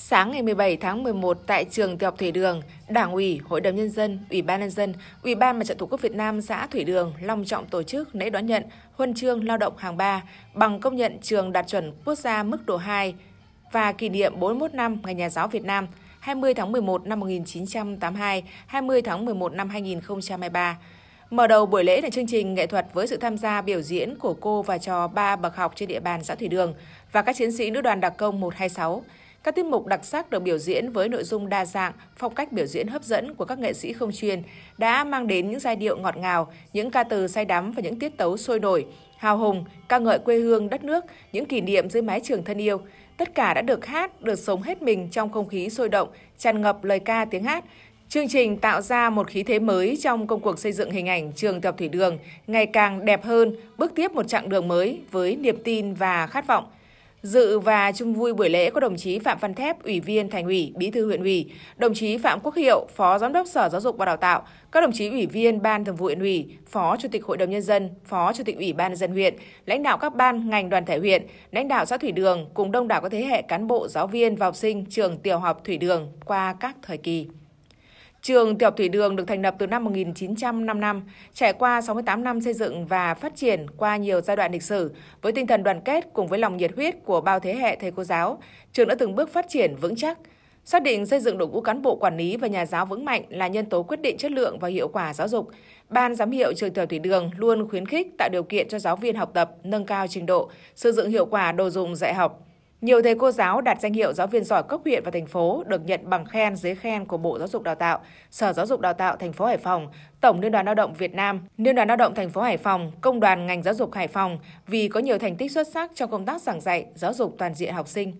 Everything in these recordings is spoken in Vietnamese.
Sáng ngày 17 tháng 11 tại trường Tiểu học Thủy Đường, Đảng ủy, Hội đồng nhân dân, Ủy ban nhân dân, Ủy ban Mặt trận Tổ quốc Việt Nam xã Thủy Đường long trọng tổ chức lễ đón nhận huân chương lao động hàng 3 bằng công nhận trường đạt chuẩn quốc gia mức độ 2 và kỷ niệm 41 năm Ngày Nhà giáo Việt Nam 20 tháng 11 năm 1982, 20 tháng 11 năm 2023. Mở đầu buổi lễ là chương trình nghệ thuật với sự tham gia biểu diễn của cô và trò ba bậc học trên địa bàn xã Thủy Đường và các chiến sĩ nữ đoàn đặc công 126. Các tiết mục đặc sắc được biểu diễn với nội dung đa dạng, phong cách biểu diễn hấp dẫn của các nghệ sĩ không chuyên đã mang đến những giai điệu ngọt ngào, những ca từ say đắm và những tiết tấu sôi nổi, hào hùng, ca ngợi quê hương, đất nước, những kỷ niệm dưới mái trường thân yêu. Tất cả đã được hát, được sống hết mình trong không khí sôi động, tràn ngập lời ca tiếng hát. Chương trình tạo ra một khí thế mới trong công cuộc xây dựng hình ảnh trường tập thủy đường ngày càng đẹp hơn, bước tiếp một chặng đường mới với niềm tin và khát vọng – Dự và chung vui buổi lễ có đồng chí Phạm Văn Thép, Ủy viên Thành ủy, Bí thư huyện ủy, đồng chí Phạm Quốc Hiệu, Phó Giám đốc Sở Giáo dục và Đào tạo, các đồng chí Ủy viên Ban Thường vụ huyện ủy, Phó Chủ tịch Hội đồng Nhân dân, Phó Chủ tịch Ủy ban dân huyện, lãnh đạo các ban, ngành đoàn thể huyện, lãnh đạo xã Thủy Đường cùng đông đảo các thế hệ cán bộ, giáo viên và học sinh trường tiểu học Thủy Đường qua các thời kỳ. Trường Tiểu học Thủy Đường được thành lập từ năm 1955, trải qua 68 năm xây dựng và phát triển qua nhiều giai đoạn lịch sử, với tinh thần đoàn kết cùng với lòng nhiệt huyết của bao thế hệ thầy cô giáo, trường đã từng bước phát triển vững chắc. Xác định xây dựng đội ngũ cán bộ quản lý và nhà giáo vững mạnh là nhân tố quyết định chất lượng và hiệu quả giáo dục. Ban giám hiệu trường Tiểu Thủy Đường luôn khuyến khích tạo điều kiện cho giáo viên học tập, nâng cao trình độ, sử dụng hiệu quả đồ dùng dạy học, nhiều thầy cô giáo đạt danh hiệu giáo viên giỏi cấp huyện và thành phố được nhận bằng khen giấy khen của Bộ Giáo dục Đào tạo, Sở Giáo dục Đào tạo thành phố Hải Phòng, Tổng Liên đoàn Lao động Việt Nam, Liên đoàn Lao động thành phố Hải Phòng, Công đoàn ngành giáo dục Hải Phòng vì có nhiều thành tích xuất sắc trong công tác giảng dạy, giáo dục toàn diện học sinh.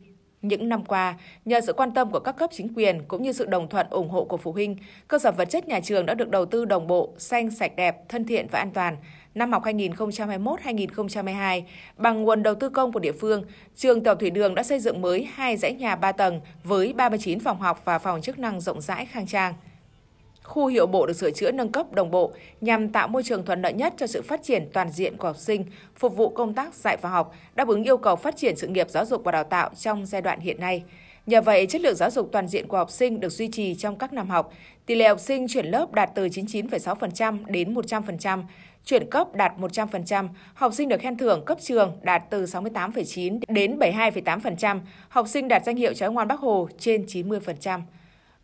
Những năm qua, nhờ sự quan tâm của các cấp chính quyền cũng như sự đồng thuận ủng hộ của phụ huynh, cơ sở vật chất nhà trường đã được đầu tư đồng bộ, xanh, sạch đẹp, thân thiện và an toàn. Năm học 2021-2022, bằng nguồn đầu tư công của địa phương, trường Tàu Thủy Đường đã xây dựng mới hai dãy nhà 3 tầng với 39 phòng học và phòng chức năng rộng rãi khang trang. Khu hiệu bộ được sửa chữa nâng cấp đồng bộ nhằm tạo môi trường thuận lợi nhất cho sự phát triển toàn diện của học sinh, phục vụ công tác dạy và học, đáp ứng yêu cầu phát triển sự nghiệp giáo dục và đào tạo trong giai đoạn hiện nay. Nhờ vậy, chất lượng giáo dục toàn diện của học sinh được duy trì trong các năm học. Tỷ lệ học sinh chuyển lớp đạt từ 99,6% đến 100%, chuyển cấp đạt 100%, học sinh được khen thưởng cấp trường đạt từ 68,9 đến 72,8%, học sinh đạt danh hiệu trái ngoan Bắc Hồ trên 90%.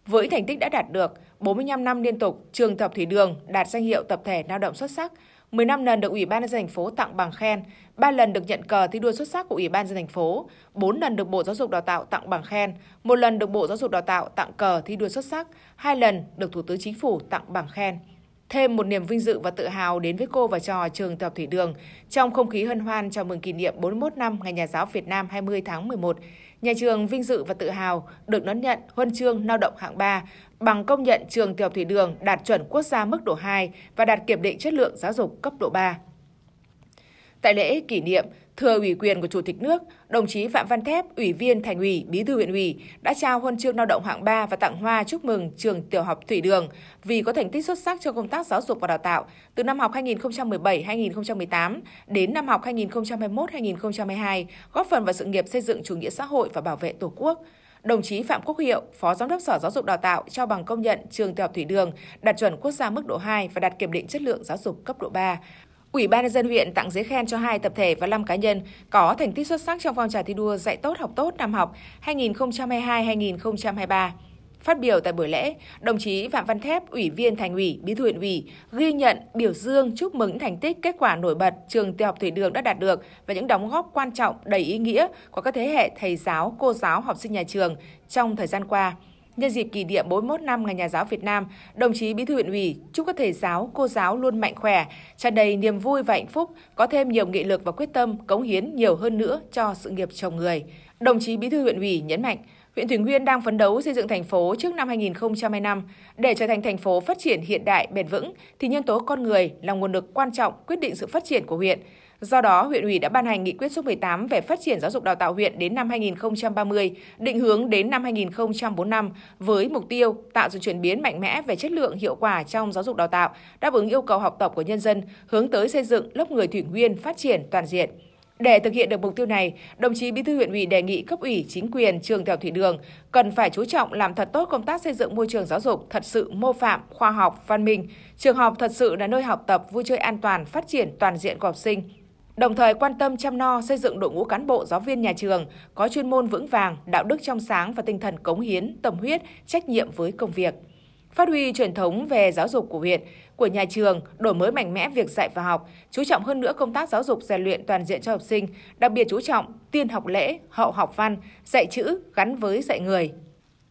Với thành tích đã đạt được, 45 năm liên tục, trường Thập Thủy Đường đạt danh hiệu tập thể lao động xuất sắc, 15 lần được Ủy ban nhân dân thành phố tặng bằng khen, 3 lần được nhận cờ thi đua xuất sắc của Ủy ban nhân dân thành phố, 4 lần được Bộ Giáo dục Đào tạo tặng bằng khen, 1 lần được Bộ Giáo dục Đào tạo tặng cờ thi đua xuất sắc, 2 lần được Thủ tướng Chính phủ tặng bằng khen. Thêm một niềm vinh dự và tự hào đến với cô và trò trường Tập Thủy Đường trong không khí hân hoan chào mừng kỷ niệm 41 năm Ngày Nhà giáo Việt Nam 20 tháng 11 Nhà trường vinh dự và tự hào được đón nhận huân chương lao động hạng 3 bằng công nhận trường tiểu học Thủy Đường đạt chuẩn quốc gia mức độ 2 và đạt kiểm định chất lượng giáo dục cấp độ 3. Tại lễ kỷ niệm, Thừa ủy quyền của Chủ tịch nước, đồng chí Phạm Văn Thép, Ủy viên Thành ủy, Bí thư huyện ủy đã trao huân chương lao động hạng 3 và tặng hoa chúc mừng trường tiểu học Thủy Đường vì có thành tích xuất sắc trong công tác giáo dục và đào tạo từ năm học 2017-2018 đến năm học 2021-2022, góp phần vào sự nghiệp xây dựng chủ nghĩa xã hội và bảo vệ Tổ quốc đồng chí Phạm Quốc Hiệu, Phó Giám đốc Sở Giáo dục Đào tạo trao bằng công nhận trường Tiểu học Thủy Đường đạt chuẩn quốc gia mức độ 2 và đạt kiểm định chất lượng giáo dục cấp độ 3. Ủy ban nhân dân huyện tặng giấy khen cho hai tập thể và 5 cá nhân có thành tích xuất sắc trong phong trào thi đua dạy tốt học tốt năm học 2022-2023. Phát biểu tại buổi lễ, đồng chí Phạm Văn Thép, Ủy viên Thành ủy, Bí thư huyện ủy ghi nhận, biểu dương, chúc mừng thành tích, kết quả nổi bật trường Tiểu học Thủy Đường đã đạt được và những đóng góp quan trọng đầy ý nghĩa của các thế hệ thầy giáo, cô giáo, học sinh nhà trường trong thời gian qua. Nhân dịp kỷ niệm 41 năm Ngày Nhà giáo Việt Nam, đồng chí Bí thư huyện ủy chúc các thầy giáo, cô giáo luôn mạnh khỏe, tràn đầy niềm vui và hạnh phúc, có thêm nhiều nghị lực và quyết tâm cống hiến nhiều hơn nữa cho sự nghiệp chồng người. Đồng chí Bí thư huyện ủy nhấn mạnh, huyện Thủy Nguyên đang phấn đấu xây dựng thành phố trước năm 2025. Để trở thành thành phố phát triển hiện đại, bền vững, thì nhân tố con người là nguồn lực quan trọng quyết định sự phát triển của huyện. Do đó, huyện ủy đã ban hành nghị quyết số 18 về phát triển giáo dục đào tạo huyện đến năm 2030, định hướng đến năm 2045 với mục tiêu tạo sự chuyển biến mạnh mẽ về chất lượng, hiệu quả trong giáo dục đào tạo, đáp ứng yêu cầu học tập của nhân dân, hướng tới xây dựng lớp người thủy nguyên phát triển toàn diện. Để thực hiện được mục tiêu này, đồng chí Bí thư huyện ủy đề nghị cấp ủy, chính quyền, trường tiểu thủy đường cần phải chú trọng làm thật tốt công tác xây dựng môi trường giáo dục thật sự mô phạm, khoa học, văn minh. Trường học thật sự là nơi học tập, vui chơi an toàn, phát triển toàn diện của học sinh, Đồng thời quan tâm chăm no xây dựng đội ngũ cán bộ giáo viên nhà trường có chuyên môn vững vàng, đạo đức trong sáng và tinh thần cống hiến, tâm huyết, trách nhiệm với công việc. Phát huy truyền thống về giáo dục của huyện, của nhà trường, đổi mới mạnh mẽ việc dạy và học, chú trọng hơn nữa công tác giáo dục rèn luyện toàn diện cho học sinh, đặc biệt chú trọng tiên học lễ, hậu học văn, dạy chữ gắn với dạy người,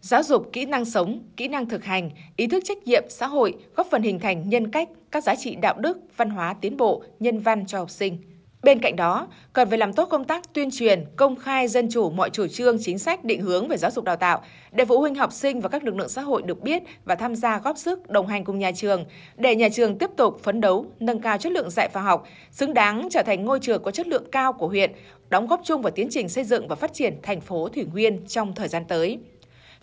giáo dục kỹ năng sống, kỹ năng thực hành, ý thức trách nhiệm xã hội góp phần hình thành nhân cách, các giá trị đạo đức, văn hóa tiến bộ, nhân văn cho học sinh. Bên cạnh đó, cần phải làm tốt công tác tuyên truyền, công khai dân chủ mọi chủ trương, chính sách, định hướng về giáo dục đào tạo để phụ huynh học sinh và các lực lượng xã hội được biết và tham gia góp sức đồng hành cùng nhà trường để nhà trường tiếp tục phấn đấu nâng cao chất lượng dạy và học, xứng đáng trở thành ngôi trường có chất lượng cao của huyện, đóng góp chung vào tiến trình xây dựng và phát triển thành phố Thủy Nguyên trong thời gian tới.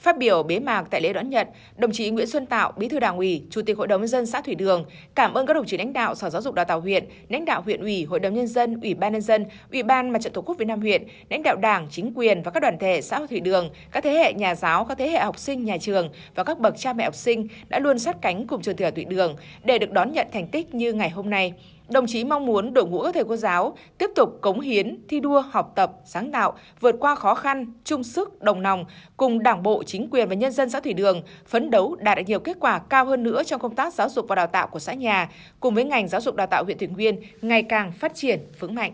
Phát biểu bế mạc tại lễ đón nhận, đồng chí Nguyễn Xuân Tạo, Bí thư Đảng ủy, Chủ tịch Hội đồng nhân dân xã Thủy Đường cảm ơn các đồng chí lãnh đạo Sở Giáo dục Đào tạo huyện, lãnh đạo huyện ủy, Hội đồng nhân dân, Ủy ban nhân dân, Ủy ban Mặt trận Tổ quốc Việt Nam huyện, lãnh đạo Đảng, chính quyền và các đoàn thể xã Thủy Đường, các thế hệ nhà giáo, các thế hệ học sinh nhà trường và các bậc cha mẹ học sinh đã luôn sát cánh cùng trường tiểu Thủy Đường để được đón nhận thành tích như ngày hôm nay. Đồng chí mong muốn đội ngũ các thầy cô giáo tiếp tục cống hiến, thi đua, học tập, sáng tạo, vượt qua khó khăn, chung sức, đồng lòng, cùng Đảng bộ, chính quyền và nhân dân xã Thủy Đường phấn đấu đạt được nhiều kết quả cao hơn nữa trong công tác giáo dục và đào tạo của xã nhà, cùng với ngành giáo dục đào tạo huyện Thủy Nguyên ngày càng phát triển vững mạnh.